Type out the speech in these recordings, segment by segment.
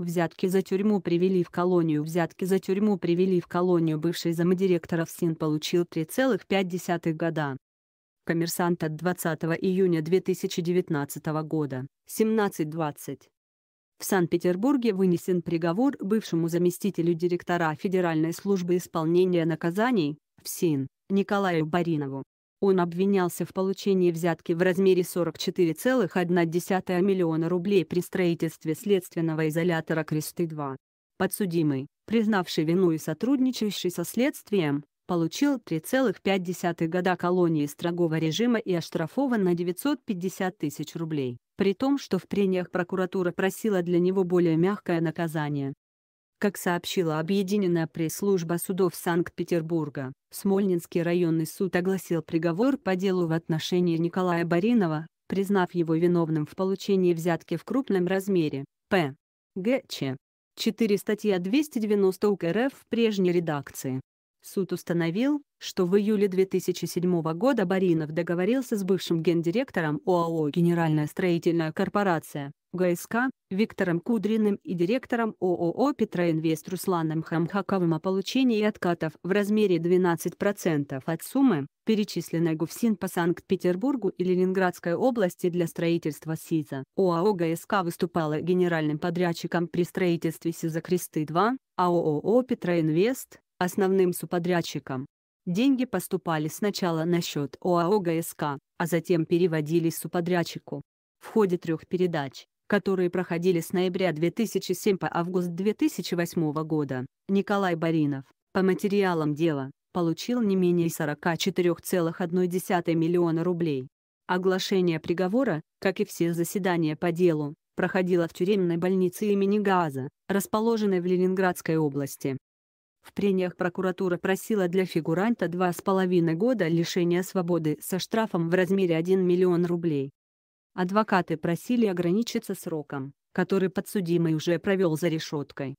Взятки за тюрьму привели в колонию. Взятки за тюрьму привели в колонию. Бывший замдиректора СИН получил 3,5 года. Коммерсант от 20 июня 2019 года, 17.20. В Санкт-Петербурге вынесен приговор бывшему заместителю директора Федеральной службы исполнения наказаний, ФСИН, Николаю Баринову, он обвинялся в получении взятки в размере 44,1 миллиона рублей при строительстве следственного изолятора «Кресты-2». Подсудимый, признавший вину и сотрудничающий со следствием, получил 3,5 года колонии строгого режима и оштрафован на 950 тысяч рублей, при том, что в прениях прокуратура просила для него более мягкое наказание. Как сообщила Объединенная пресс-служба судов Санкт-Петербурга, Смольнинский районный суд огласил приговор по делу в отношении Николая Баринова, признав его виновным в получении взятки в крупном размере, п. г. ч. 4 статья 290 УК РФ в прежней редакции. Суд установил, что в июле 2007 года Баринов договорился с бывшим гендиректором ОАО «Генеральная строительная корпорация» ГСК, Виктором Кудриным и директором ООО «Петроинвест» Русланом Хамхаковым о получении откатов в размере 12% от суммы, перечисленной ГУФСИН по Санкт-Петербургу и Ленинградской области для строительства СИЗа. ОАО «ГСК» выступала генеральным подрядчиком при строительстве СИЗа «Кресты-2», а ООО «Петроинвест» – основным субподрядчиком. Деньги поступали сначала на счет ОАО «ГСК», а затем переводились субподрядчику. В ходе трех передач которые проходили с ноября 2007 по август 2008 года, Николай Баринов, по материалам дела, получил не менее 44,1 миллиона рублей. Оглашение приговора, как и все заседания по делу, проходило в тюремной больнице имени Газа, расположенной в Ленинградской области. В прениях прокуратура просила для фигуранта 2,5 года лишения свободы со штрафом в размере 1 миллион рублей. Адвокаты просили ограничиться сроком, который подсудимый уже провел за решеткой.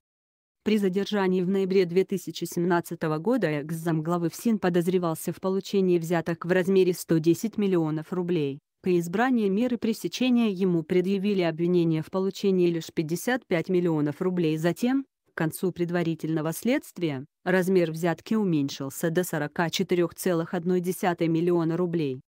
При задержании в ноябре 2017 года экс-замглавы ФСИН подозревался в получении взяток в размере 110 миллионов рублей. При избрании меры пресечения ему предъявили обвинение в получении лишь 55 миллионов рублей. Затем, к концу предварительного следствия, размер взятки уменьшился до 44,1 миллиона рублей.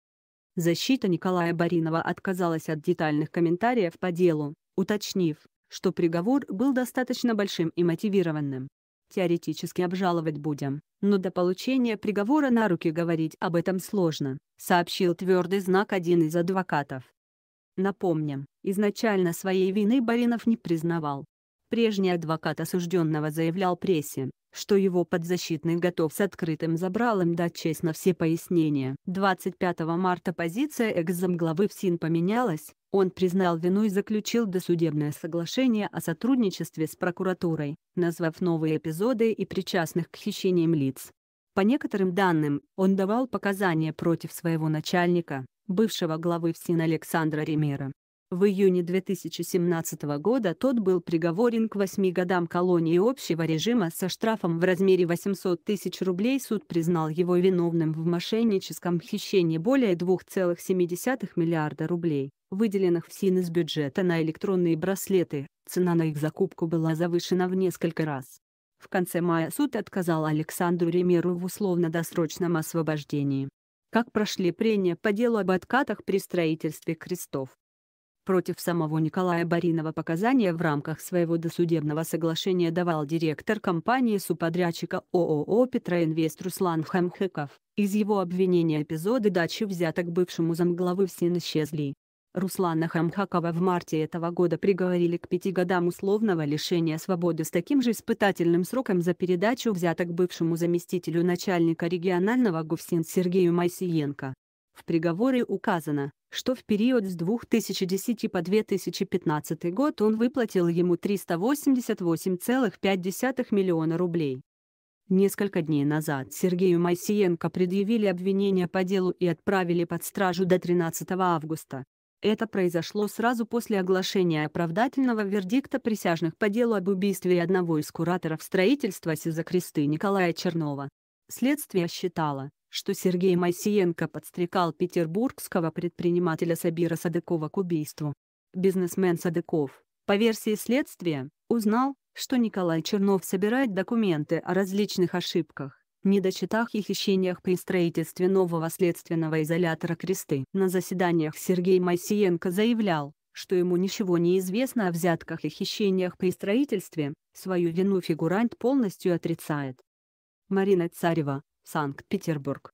Защита Николая Баринова отказалась от детальных комментариев по делу, уточнив, что приговор был достаточно большим и мотивированным. Теоретически обжаловать будем, но до получения приговора на руки говорить об этом сложно, сообщил твердый знак один из адвокатов. Напомним, изначально своей вины Баринов не признавал, Прежний адвокат осужденного заявлял прессе, что его подзащитный готов с открытым забралом дать честь на все пояснения. 25 марта позиция экс-замглавы ФСИН поменялась, он признал вину и заключил досудебное соглашение о сотрудничестве с прокуратурой, назвав новые эпизоды и причастных к хищениям лиц. По некоторым данным, он давал показания против своего начальника, бывшего главы ФСИН Александра Ремера. В июне 2017 года тот был приговорен к 8 годам колонии общего режима со штрафом в размере 800 тысяч рублей. Суд признал его виновным в мошенническом хищении более 2,7 миллиарда рублей, выделенных в СИН из бюджета на электронные браслеты. Цена на их закупку была завышена в несколько раз. В конце мая суд отказал Александру Ремеру в условно-досрочном освобождении. Как прошли прения по делу об откатах при строительстве крестов? Против самого Николая Баринова показания в рамках своего досудебного соглашения давал директор компании субподрядчика ООО «Петроинвест» Руслан Хамхыков. Из его обвинения эпизоды дачи взяток бывшему замглавы в СИН исчезли. Руслана Хамхакова в марте этого года приговорили к пяти годам условного лишения свободы с таким же испытательным сроком за передачу взяток бывшему заместителю начальника регионального ГУФСИН Сергею Моисеенко. В приговоре указано, что в период с 2010 по 2015 год он выплатил ему 388,5 миллиона рублей. Несколько дней назад Сергею Моисеенко предъявили обвинение по делу и отправили под стражу до 13 августа. Это произошло сразу после оглашения оправдательного вердикта присяжных по делу об убийстве одного из кураторов строительства СИЗО Николая Чернова. Следствие считало, что Сергей Моисеенко подстрекал петербургского предпринимателя Сабира Садыкова к убийству. Бизнесмен Садыков, по версии следствия, узнал, что Николай Чернов собирает документы о различных ошибках, недочетах и хищениях при строительстве нового следственного изолятора «Кресты». На заседаниях Сергей Моисеенко заявлял, что ему ничего не известно о взятках и хищениях при строительстве, свою вину фигурант полностью отрицает. Марина Царева, Санкт-Петербург.